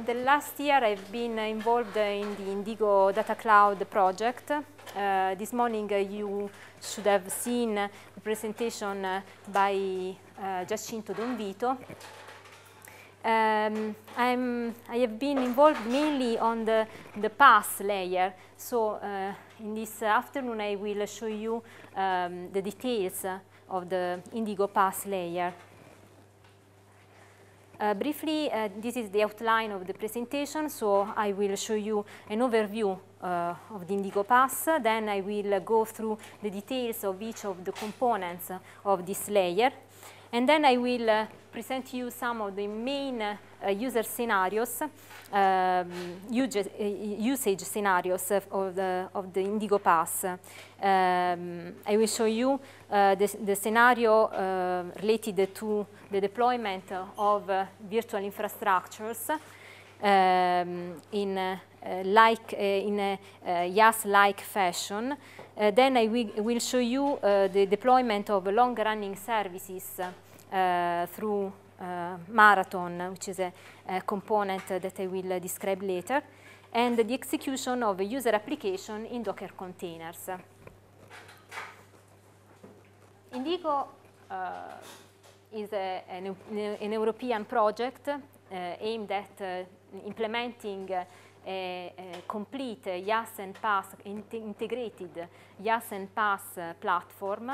In the last year I've been involved in the Indigo Data Cloud project. Uh, this morning uh, you should have seen the presentation uh, by uh, Giacinto Donvito. Um, i have been involved mainly on the, the pass layer. So uh, in this afternoon I will show you um, the details of the Indigo pass layer. Uh, briefly, uh, this is the outline of the presentation, so I will show you an overview uh, of the Indigo Pass. Then I will uh, go through the details of each of the components of this layer. And then I will uh, present you some of the main uh, uh, user scenarios, um, uh, usage scenarios of the, of the Indigo Pass. Um, I will show you uh, the, the, scenario related to the deployment of virtual infrastructures um, in uh, like uh, in a uh, YAS-like fashion. then I will show you the deployment of long-running services through Eh, marathon, which is a, a component that I will describe later, and the execution of a user application in Docker containers. Indigo uh, is a, an, an, European project uh, aimed at uh, implementing uh, a, a, complete uh, YAS and PASS, integrated YAS and PASS uh, platform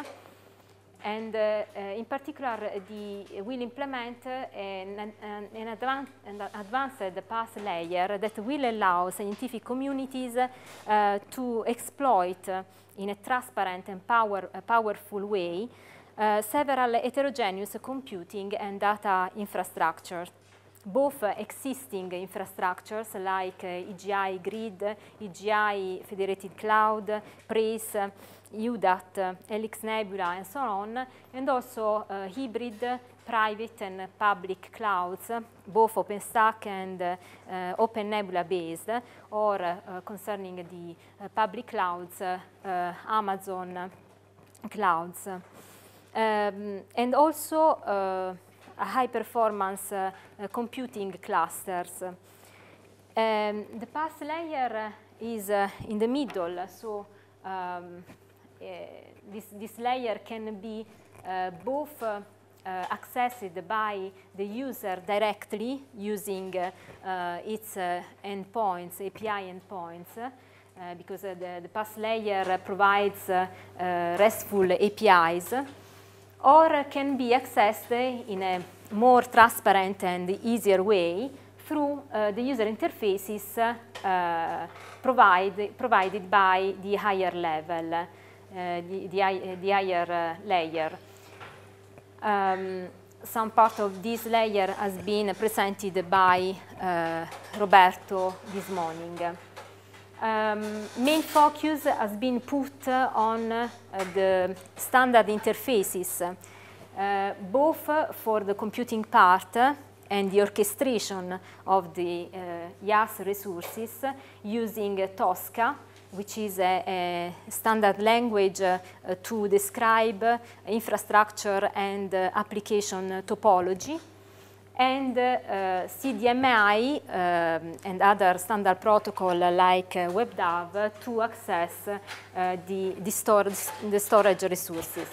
And uh, uh, in particular, the, uh, we'll implement an, an, advanced, an, advanced path layer that will allow scientific communities to exploit in a transparent and power, powerful way uh, several heterogeneous computing and data infrastructures. Both uh, existing infrastructures like uh, EGI Grid, EGI Federated Cloud, PRIS, UDAT, Helix eh, Nebula, and so on, and also eh, hybrid private and public clouds, both OpenStack and uh, Open Nebula based, or uh, concerning the public clouds, Amazon clouds. Um, and also high performance computing clusters. Um, the path layer is in the middle, so um, uh, this, this layer can be uh, both uh, accessed by the user directly using its endpoints, API endpoints, uh, because uh, the, the pass layer uh, provides RESTful APIs, or can be accessed in a more transparent and easier way through the user interfaces provide, provided by the higher level the, the, the, higher eh, layer. Um, some part of this layer has been presented by eh, Roberto this morning. Um, main focus has been put on eh, the standard interfaces, both for the computing part and the orchestration of the uh, YAS resources using uh, Tosca which is a, a standard language uh, to describe infrastructure and uh, application topology. And uh, CDMI um, and other standard protocol like uh, WebDAV to access the, the, the storage resources.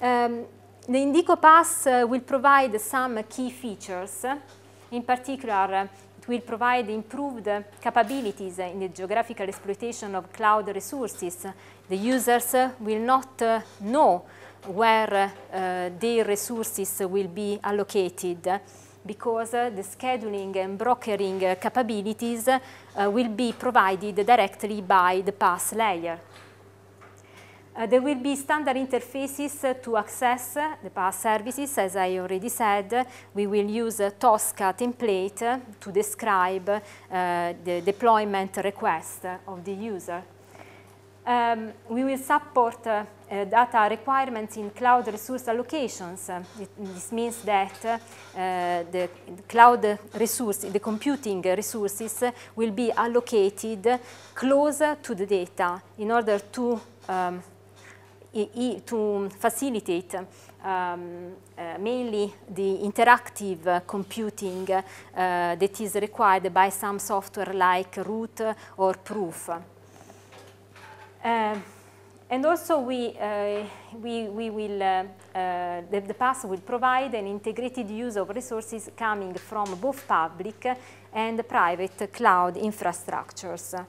Um, the Indico Pass uh, will provide some key features. In particular, it will provide improved capabilities in the geographical exploitation of cloud resources. The users will not uh, know where uh, their resources will be allocated because uh, the scheduling and brokering capabilities will be provided directly by the pass layer. Uh, there will be standard interfaces uh, to access uh, the power services. As I already said, we will use a TOSCA template uh, to describe uh, the deployment request of the user. Um, we will support uh, data requirements in cloud resource allocations. It, this means that the cloud resources, the computing resources, will be allocated closer to the data in order to um, to facilitate um, uh, mainly the interactive uh, computing uh, that is required by some software like root or proof. Um, and also we, eh, we, we will, the, the will provide an integrated use of resources coming from both public and private cloud infrastructures.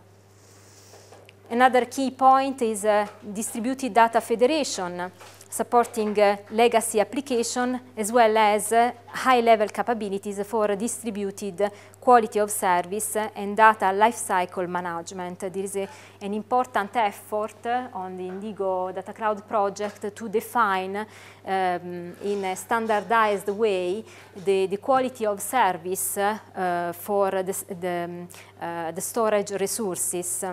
Another key point is uh, distributed data federation, supporting uh, legacy application as well as uh, high-level capabilities for distributed quality of service and data lifecycle management. There is a, an important effort on the Indigo Data Cloud project to define um, in a standardized way the, the quality of service uh, for the, the, um, uh, the storage resources.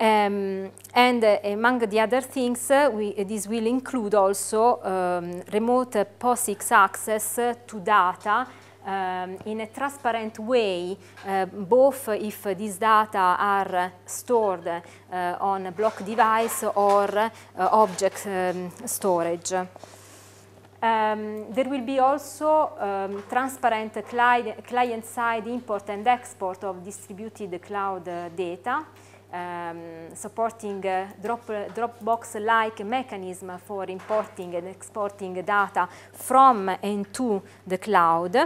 Um, and uh, among the other things, uh, we, uh, this will include also um, remote POSIX access to data um, in a transparent way, uh, both if these data are stored uh, on a block device or uh, object um, storage. Um, there will be also um, transparent client-side import and export of distributed cloud uh, data um, supporting uh, drop, Dropbox-like mechanism for importing and exporting data from and to the cloud.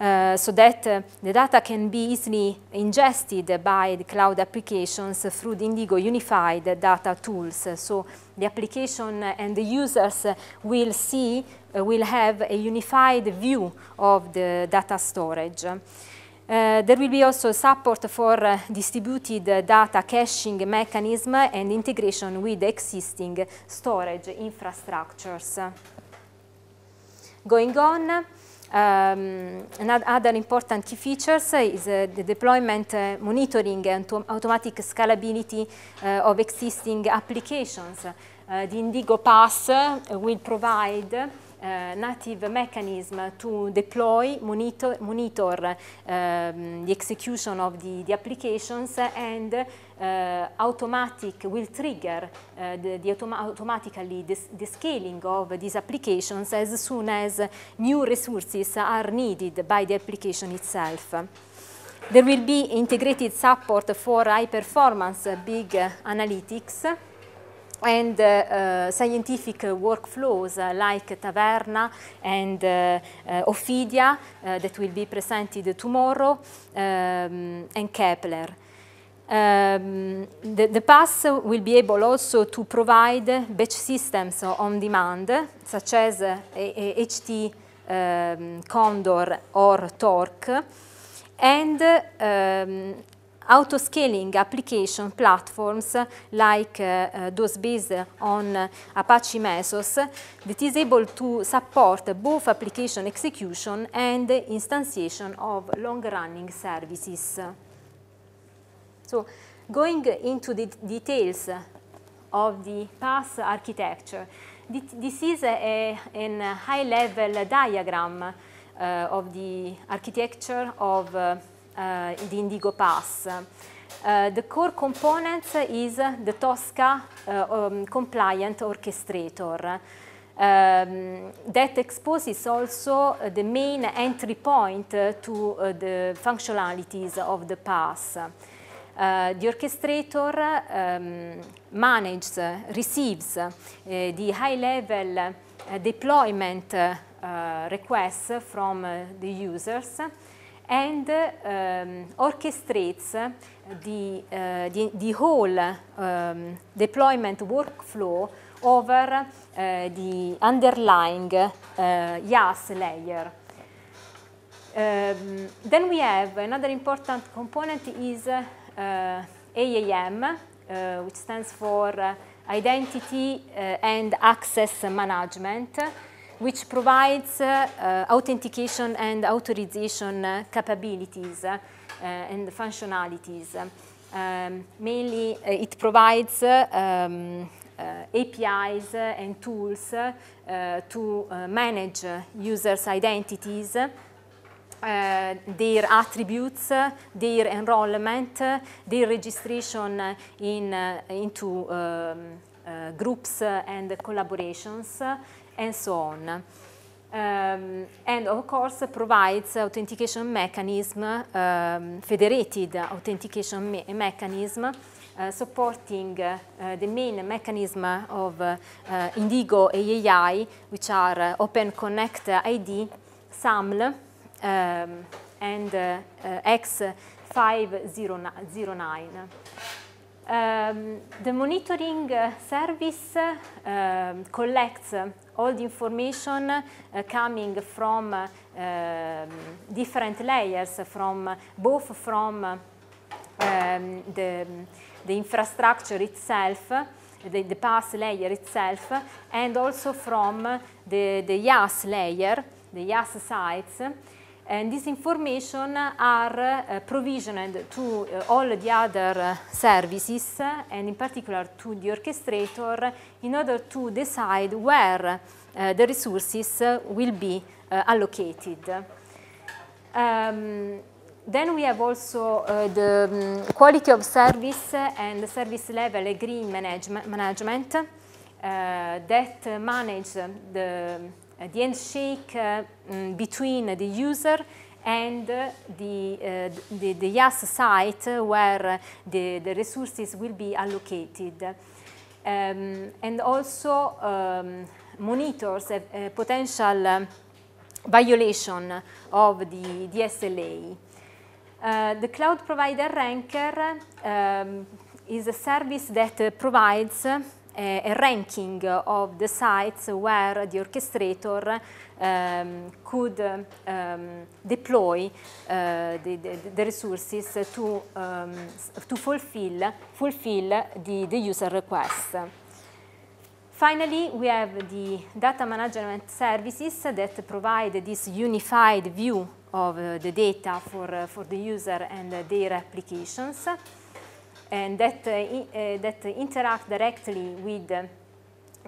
Uh, so that uh, the data can be easily ingested by the cloud applications through the Indigo Unified Data Tools. So the application and the users will see, uh, will have a unified view of the data storage. Uh, there will be also support for uh, distributed uh, data caching mechanism and integration with existing storage infrastructures. Going on, um, ehm, another important key features is uh, the deployment uh, monitoring and automatic scalability uh, of existing applications. the Indigo Pass will provide Eh, native mechanism to deploy, monitor, monitor um, the execution of the, the applications and eh, automatic will trigger eh, the, the autom automatically the scaling of these applications as soon as new resources are needed by the application itself. There will be integrated support for high performance big analytics and uh, uh, scientific workflows like Taverna and uh, uh, Ophidia that will be presented tomorrow um, and Kepler. Um, the, the pass will be able also to provide batch systems on demand, such as uh, HT um, Condor or Torque, and um, Auto-scaling application platforms like eh, those based on Apache Mesos that is able to support both application execution and instantiation of long-running services. So going into the details of the PaaS architecture, this is a, a high-level diagram uh, of the architecture of uh, uh, eh, the Indigo Pass. Uh, the core component is the Tosca eh, um, compliant orchestrator. Um, that exposes also the main entry point to the functionalities of the pass. Uh, the orchestrator um, manages, uh, receives uh, the high-level deployment requests from the users and um, orchestrates the, the, the, whole um, deployment workflow over the eh, underlying YAS eh, layer. Um, then we have another important component is eh, AAM, which stands for Identity and Access Management which provides uh, authentication and authorization uh, capabilities uh, and functionalities. Um, mainly, it provides um, uh, APIs and tools uh, to manage users' identities, their attributes, their enrollment, their registration in, into um, groups and collaborations, and so on. Um, and of course provides authentication mechanism, um, federated authentication me mechanism, uh, supporting uh, the main mechanism of uh, Indigo AAI, which are uh, Open Connect ID, SAML, um, and uh, X509. Um, the monitoring service um, collects all the information uh, coming from uh, um, different layers, from both from um, the, the, infrastructure itself, the, the pass layer itself, and also from the, the YAS layer, the YAS sites, and this information are uh, provisioned to uh, all the other uh, services, uh, and in particular to the orchestrator, in order to decide where uh, the resources will be allocated. Um, then we have also uh, the um, quality of service and the service level green management, management uh, that manage the uh, the handshake uh, mm, between the user and uh, the, the, the YAS site where the, the resources will be allocated. Um, and also um, monitors a, a potential um, violation of the, the SLA. Uh, the cloud provider ranker um, is a service that uh, provides a eh, ranking of the sites where the orchestrator um, could um, deploy uh, the, the, the, resources to, um, to fulfill, fulfill the, the user requests. Finally, we have the data management services that provide this unified view of uh, the data for, uh, for the user and their applications and that, uh, uh, that interact directly with uh,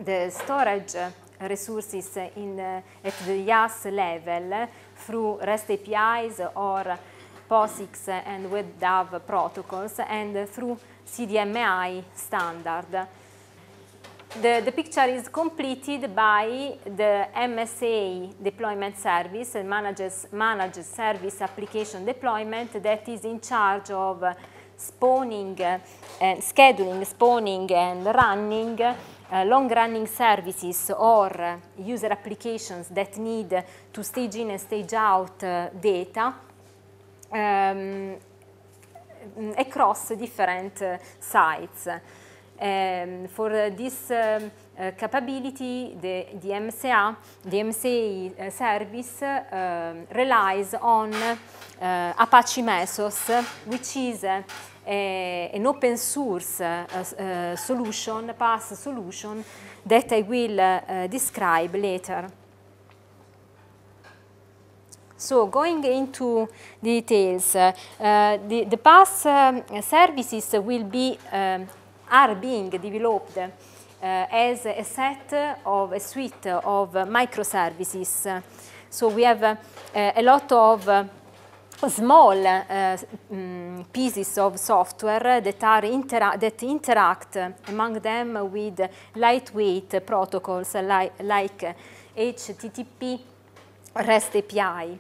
the storage resources in, at the YAS level through REST APIs or POSIX and WebDAV protocols and through CDMI standard. The, the, picture is completed by the MSA deployment service, manages, manages service application deployment that is in charge of spawning, and eh, scheduling, spawning and running Uh, long running services or user applications that need to stage in and stage out eh, data um, across different sites. Um, for this um, uh, capability the, the MCA, the MCA service eh, relies on eh, Apache Mesos, which is an open source solution, PaaS solution, that I will describe later. So going into details, uh, the, the pass um, services will be um, are being developed Uh, as a set of a suite of microservices. So we have uh, a lot of uh, small uh, um, pieces of software that, are intera that interact among them with lightweight protocols like HTTP REST API.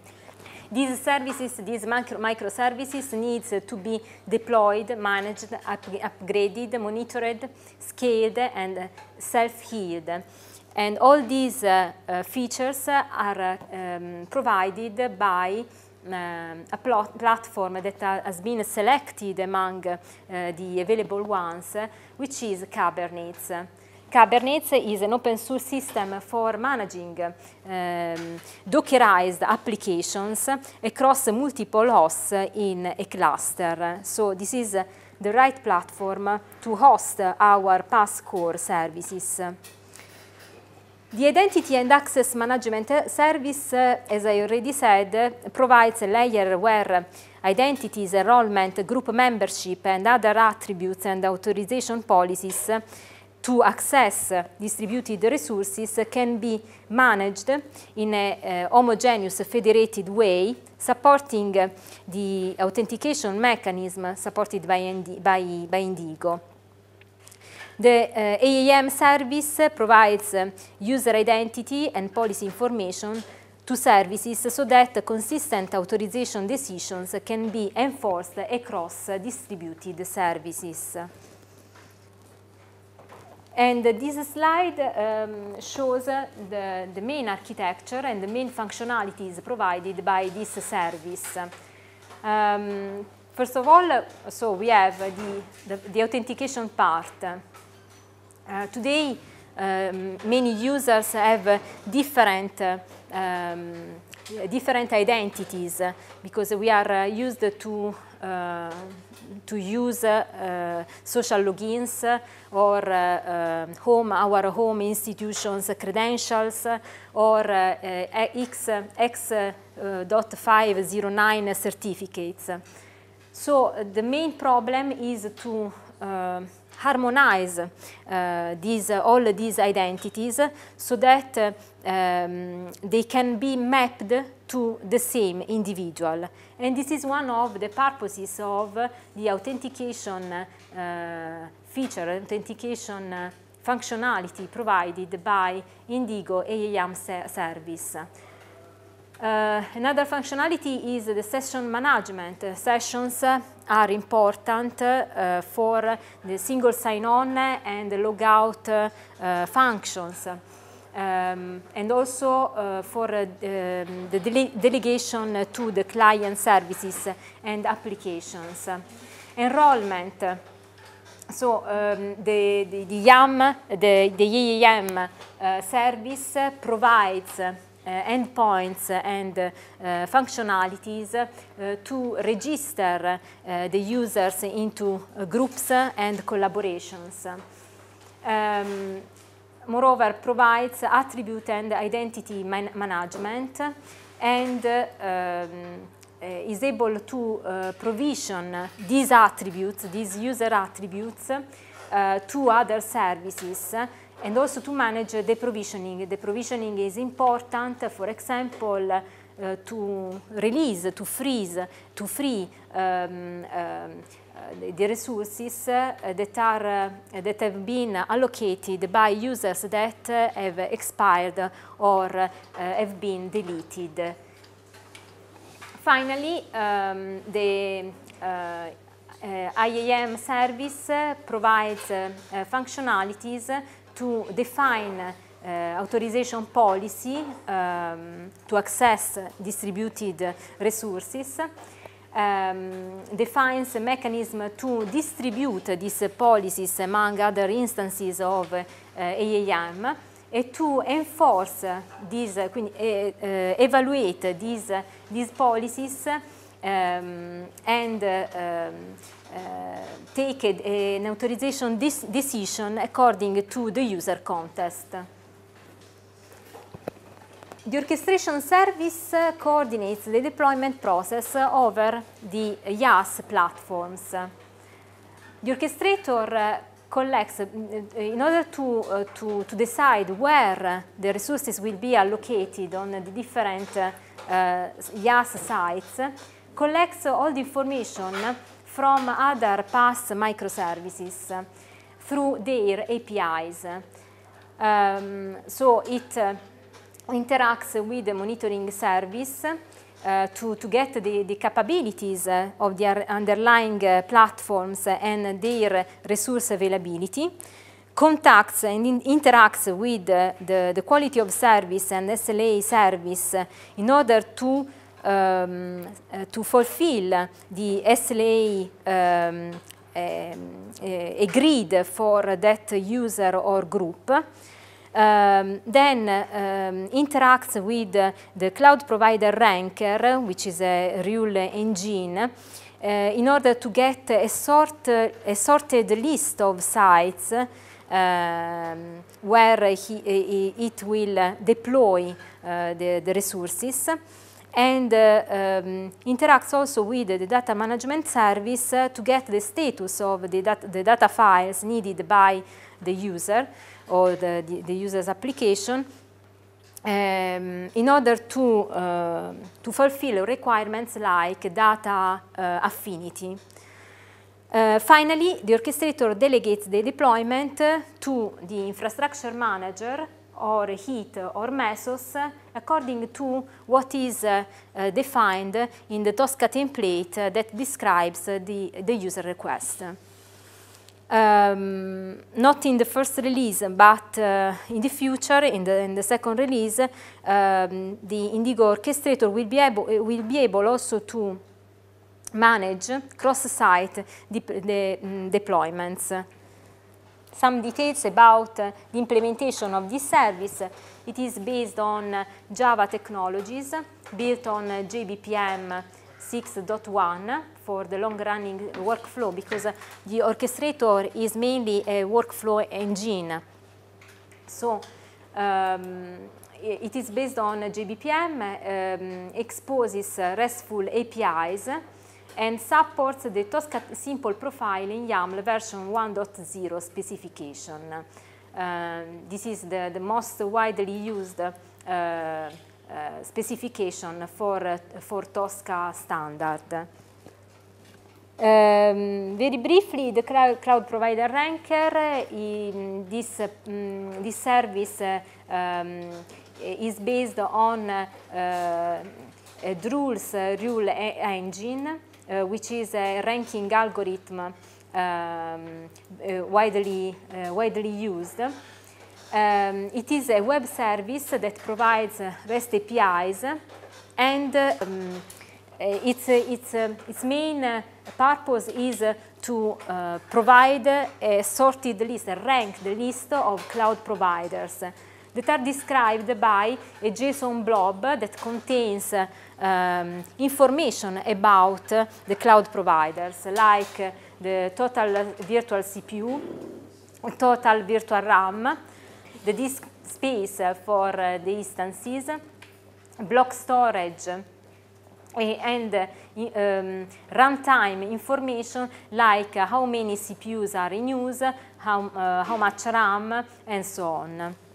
These services, these micro microservices needs to be deployed, managed, up upgraded, monitored, scaled, and self-healed. And all these uh, uh, features are um, provided by um, a platform that has been selected among uh, the available ones, which is Kubernetes. Kubernetes is an open source system for managing um, Dockerized applications across multiple hosts in a cluster. So this is the right platform to host our PaaS core services. The Identity and Access Management Service, as I already said, provides a layer where identities, enrollment, group membership, and other attributes and authorization policies to access distributed resources can be managed in a uh, homogeneous federated way, supporting the authentication mechanism supported by, ND, by, by Indigo. The uh, eh, AAM service provides user identity and policy information to services so that consistent authorization decisions can be enforced across distributed services. And this slide um, shows the, the, main architecture and the main functionalities provided by this service. Um, first of all, so we have the, the, the authentication part. Uh, today, um, many users have different, um, different identities because we are uh, used to uh, to use uh, social logins or uh, uh, home, our home institutions credentials or X, five zero nine certificates. So the main problem is to harmonize uh, these, uh, all these identities so that um, they can be mapped to the same individual. And this is one of the purposes of the authentication eh, feature, authentication eh, functionality provided by Indigo AAM service. Uh, another functionality is the session management. Uh, sessions uh, are important eh, for the single sign-on and the logout eh, functions. Um, and also for the dele delegation to the client services and applications. Enrollment. So um, the, the, the YAM, the, the service provides Eh, endpoints and eh, functionalities eh, to register the users into groups and collaborations. Um, moreover, provides attribute and identity man management and um, is able to uh, provision these attributes, these user attributes, uh, to other services and also to manage the provisioning. The provisioning is important, for example, uh, to release, to freeze, to free um, um, uh, the resources uh, that, are, uh, that have been allocated by users that have expired or have been deleted. Finally, um, the IAM service provides functionalities to define uh, authorization policy um, to access distributed resources, um, defines a mechanism to distribute these policies among other instances of uh, eh, AAM, e to enforce these, eh, quindi eh, evaluate these, these policies um, and uh, um, Eh, take eh, an authorization decision according to the user context. The orchestration service coordinates the deployment process over the YAS platforms. The orchestrator eh, collects, in order to, uh, to, to, decide where the resources will be allocated on the different uh, YAS sites, collects all the information from other PaaS microservices through their APIs. Um, so it uh, interacts with the monitoring service uh, to, to get the, the capabilities uh, of the underlying uh, platforms and their resource availability, contacts and in interacts with uh, the, the quality of service and SLA service in order to um, eh, to fulfill the SLA um, eh, eh, agreed for that user or group. Um, then um, interacts with the cloud provider ranker, which is a rule engine, uh, in order to get a, sort, a sorted list of sites um, where he, he, it will deploy the, the resources and uh, um, interacts also with the data management service to get the status of the, dat the data files needed by the user or the, the, the user's application um, in order to, uh, to fulfill requirements like data uh, affinity. Uh, finally, the orchestrator delegates the deployment to the infrastructure manager or heat or mesos according to what is uh, uh, defined in the Tosca template uh, that describes the, the user request. Um, not in the first release, but uh, in the future, in the, in the second release, um, the Indigo orchestrator will be able, uh, will be able also to manage cross-site de de mm, deployments some details about uh, the implementation of this service. It is based on Java technologies, built on JBPM 6.1 for the long-running workflow because the orchestrator is mainly a workflow engine. So um, it is based on JBPM, um, exposes RESTful APIs, and supports the Tosca simple profile in YAML version 1.0 specification. Um, this is the, the, most widely used uh, uh, specification for, uh, for Tosca standard. Um, very briefly, the cloud, provider ranker, in um, this, um, this service uh, um, is based on uh, uh, Drupal's rule engine Eh, which is a ranking algorithm um, widely, eh, widely used. Um, it is a web service that provides REST APIs and um, its, its, its main purpose is to provide a sorted list, a ranked list of cloud providers that are described by a JSON blob that contains um, information about the cloud providers, like the total virtual CPU, total virtual RAM, the disk space for the instances, block storage, and um, runtime information like how many CPUs are in use, how, uh, how much RAM, and so on.